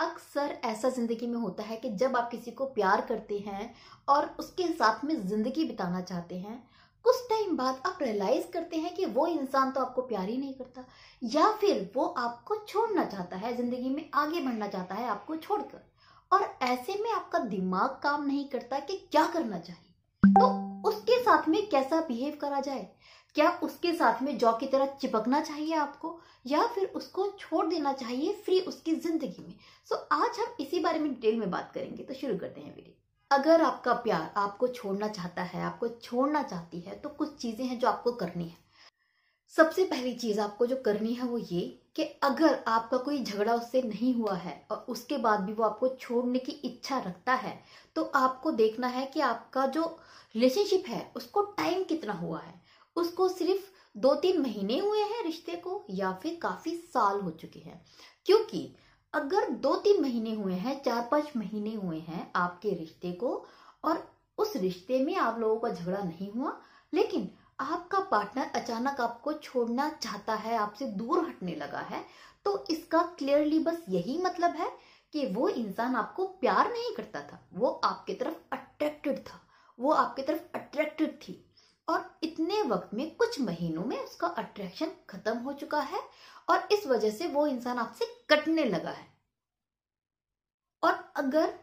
अक्सर ऐसा ज़िंदगी में होता है कि जब आप किसी को प्यार करते हैं और उसके साथ में ज़िंदगी बिताना चाहते हैं कुछ टाइम बाद आप रियलाइज करते हैं कि वो इंसान तो आपको प्यार ही नहीं करता या फिर वो आपको छोड़ना चाहता है ज़िंदगी में आगे बढ़ना चाहता है आपको छोड़कर और ऐसे में आपका दिमाग काम नहीं करता कि क्या करना चाहिए तो उसके साथ में कैसा बिहेव करा जाए क्या उसके साथ में जॉ की तरह चिपकना चाहिए आपको या फिर उसको छोड़ देना चाहिए फ्री उसकी जिंदगी में सो so, आज हम इसी बारे में डिटेल में बात करेंगे तो शुरू करते हैं वीडियो अगर आपका प्यार आपको छोड़ना चाहता है आपको छोड़ना चाहती है तो कुछ चीज़ें हैं जो आपको करनी है सबसे पहली चीज़ आपको जो करनी है वो ये कि अगर आपका कोई झगड़ा उससे नहीं हुआ है और उसके बाद भी वो आपको छोड़ने की इच्छा रखता है तो आपको देखना है कि आपका जो रिलेशनशिप है उसको टाइम कितना हुआ है उसको सिर्फ दो तीन महीने हुए हैं रिश्ते को या फिर काफी साल हो चुके हैं क्योंकि अगर दो तीन महीने हुए हैं चार पांच महीने हुए हैं आपके रिश्ते को और उस रिश्ते में आप लोगों का झगड़ा नहीं हुआ लेकिन आपका पार्टनर अचानक आपको छोड़ना चाहता है आपसे दूर हटने लगा है तो इसका क्लियरली बस यही मतलब है कि वो इंसान आपको प्यार नहीं करता था वो आपकी तरफ अट्रैक्टेड था वो आपकी तरफ अट्रैक्टेड थी और इतने वक्त में कुछ महीनों में उसका अट्रैक्शन खत्म हो चुका है और इस वजह से वो इंसान आपसे कटने लगा है और अगर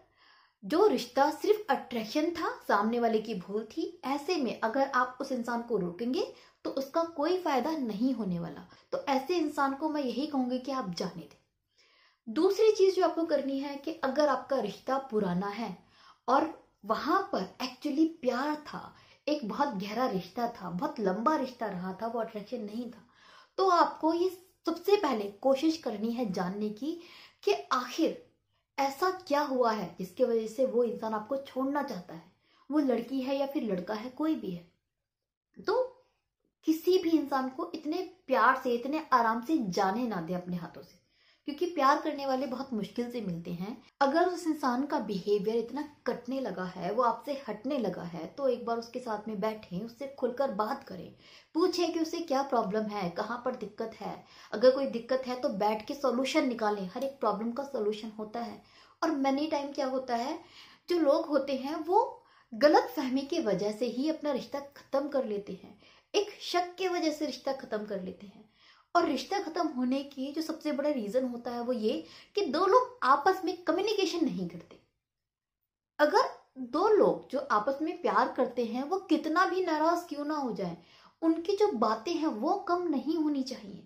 जो रिश्ता सिर्फ अट्रैक्शन था सामने वाले की भूल थी ऐसे में अगर आप उस इंसान को रोकेंगे तो उसका कोई फायदा नहीं होने वाला तो ऐसे इंसान को मैं यही कहूंगी कि आप जाने दें दूसरी चीज जो आपको करनी है कि अगर आपका रिश्ता पुराना है और वहां पर एक्चुअली प्यार था एक बहुत गहरा रिश्ता था बहुत लंबा रिश्ता रहा था वो अट्रैक्शन नहीं था तो आपको ये सबसे पहले कोशिश करनी है जानने की कि आखिर ऐसा क्या हुआ है जिसके वजह से वो इंसान आपको छोड़ना चाहता है वो लड़की है या फिर लड़का है कोई भी है तो किसी भी इंसान को इतने प्यार से इतने आराम से जाने ना दे अपने हाथों से प्यार करने वाले बहुत मुश्किल से मिलते हैं अगर उस इंसान का बिहेवियर इतना कटने लगा है वो आपसे हटने लगा है तो एक बार उसके साथ में बैठें उससे खुलकर बात करें पूछें कि उसे क्या प्रॉब्लम है कहाँ पर दिक्कत है अगर कोई दिक्कत है तो बैठ के सोल्यूशन निकालें हर एक प्रॉब्लम का सोल्यूशन होता है और मैनी टाइम क्या होता है जो लोग होते हैं वो गलत फहमी की वजह से ही अपना रिश्ता खत्म कर लेते हैं एक शक की वजह से रिश्ता खत्म कर लेते हैं और रिश्ता खत्म होने के जो सबसे बड़ा रीजन होता है वो ये कि दो लोग आपस में कम्युनिकेशन नहीं करते अगर दो लोग जो आपस में प्यार करते हैं वो कितना भी नाराज क्यों ना हो जाए उनकी जो बातें हैं वो कम नहीं होनी चाहिए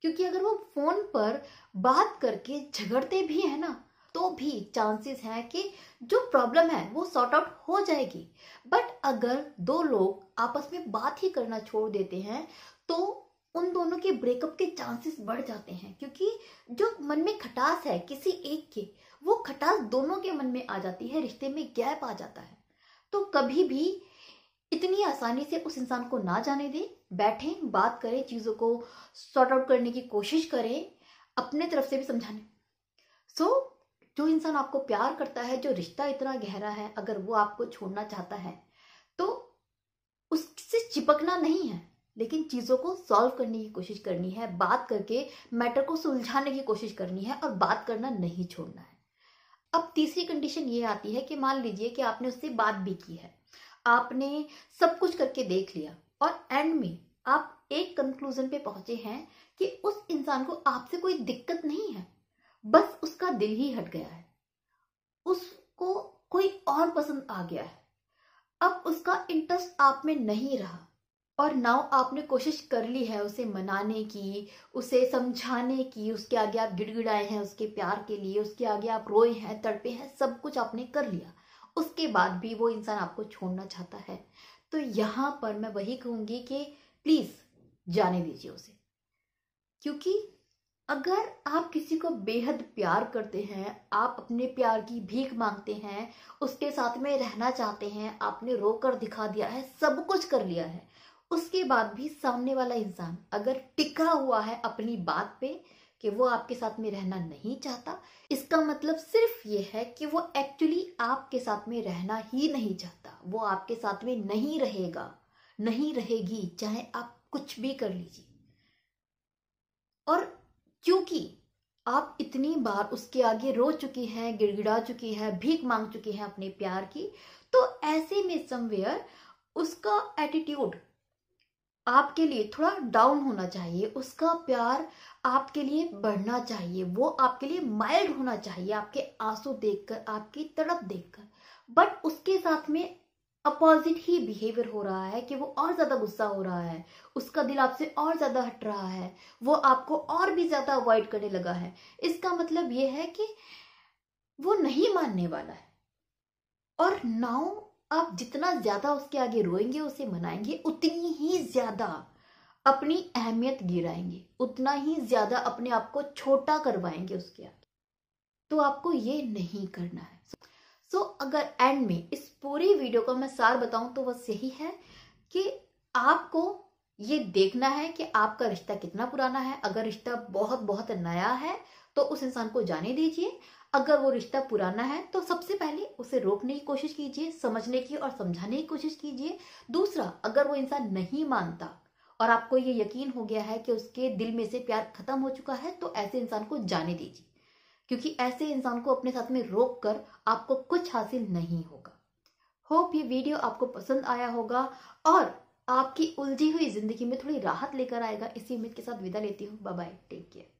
क्योंकि अगर वो फोन पर बात करके झगड़ते भी है ना तो भी चांसेस हैं कि जो प्रॉब्लम है वो सॉर्ट आउट हो जाएगी बट अगर दो लोग आपस में बात ही करना छोड़ देते हैं तो उन दोनों के ब्रेकअप के चांसेस बढ़ जाते हैं क्योंकि जो मन में खटास है किसी एक के वो खटास दोनों के मन में आ जाती है रिश्ते में गैप आ जाता है तो कभी भी इतनी आसानी से उस इंसान को ना जाने दें बैठें बात करें चीज़ों को सॉर्ट आउट करने की कोशिश करें अपने तरफ से भी समझाने सो so, जो इंसान आपको प्यार करता है जो रिश्ता इतना गहरा है अगर वो आपको छोड़ना चाहता है तो उससे चिपकना नहीं है लेकिन चीज़ों को सॉल्व करने की कोशिश करनी है बात करके मैटर को सुलझाने की कोशिश करनी है और बात करना नहीं छोड़ना है अब तीसरी कंडीशन ये आती है कि मान लीजिए कि आपने उससे बात भी की है आपने सब कुछ करके देख लिया और एंड में आप एक कंक्लूजन पे पहुंचे हैं कि उस इंसान को आपसे कोई दिक्कत नहीं है बस उसका दिल ही हट गया है उसको कोई और पसंद आ गया है अब उसका इंटरेस्ट आप में नहीं रहा और नाउ आपने कोशिश कर ली है उसे मनाने की उसे समझाने की उसके आगे आप गिड़गिड़ाए हैं उसके प्यार के लिए उसके आगे आप रोए हैं तड़पे हैं सब कुछ आपने कर लिया उसके बाद भी वो इंसान आपको छोड़ना चाहता है तो यहाँ पर मैं वही कहूँगी कि प्लीज़ जाने दीजिए उसे क्योंकि अगर आप किसी को बेहद प्यार करते हैं आप अपने प्यार की भीख मांगते हैं उसके साथ में रहना चाहते हैं आपने रोकर दिखा दिया है सब कुछ कर लिया है उसके बाद भी सामने वाला इंसान अगर टिका हुआ है अपनी बात पे कि वो आपके साथ में रहना नहीं चाहता इसका मतलब सिर्फ ये है कि वो एक्चुअली आपके साथ में रहना ही नहीं चाहता वो आपके साथ में नहीं रहेगा नहीं रहेगी चाहे आप कुछ भी कर लीजिए और क्योंकि आप इतनी बार उसके आगे रो चुकी हैं गिड़गिड़ा चुकी हैं भीख मांग चुकी हैं अपने प्यार की तो ऐसे में समवेयर उसका एटीट्यूड आपके लिए थोड़ा डाउन होना चाहिए उसका प्यार आपके लिए बढ़ना चाहिए वो आपके लिए माइल्ड होना चाहिए आपके आंसू देखकर आपकी तड़प देखकर बट उसके साथ में अपोजिट ही बिहेवियर हो रहा है कि वो और ज्यादा गुस्सा हो रहा है उसका दिल आपसे और ज्यादा हट रहा है वो आपको और भी ज्यादा अवॉइड करने लगा है इसका मतलब ये है कि वो नहीं मानने वाला है और नाउ आप जितना ज्यादा उसके आगे रोएंगे उसे मनाएंगे उतनी ही ज्यादा अपनी अहमियत गिराएंगे उतना ही ज्यादा अपने आप को छोटा करवाएंगे उसके आगे तो आपको ये नहीं करना है सो so, अगर एंड में इस पूरी वीडियो का मैं सार बताऊं तो बस यही है कि आपको ये देखना है कि आपका रिश्ता कितना पुराना है अगर रिश्ता बहुत बहुत नया है तो उस इंसान को जाने दीजिए अगर वो रिश्ता पुराना है तो सबसे पहले उसे रोकने की कोशिश कीजिए समझने की और समझाने की कोशिश कीजिए दूसरा अगर वो इंसान नहीं मानता और आपको ये यकीन हो गया है कि उसके दिल में से प्यार खत्म हो चुका है तो ऐसे इंसान को जाने दीजिए क्योंकि ऐसे इंसान को अपने साथ में रोक कर आपको कुछ हासिल नहीं होगा होप ये वीडियो आपको पसंद आया होगा और आपकी उलझी हुई जिंदगी में थोड़ी राहत लेकर आएगा इसी उम्मीद के साथ विदा लेती हूँ बाय टेक केयर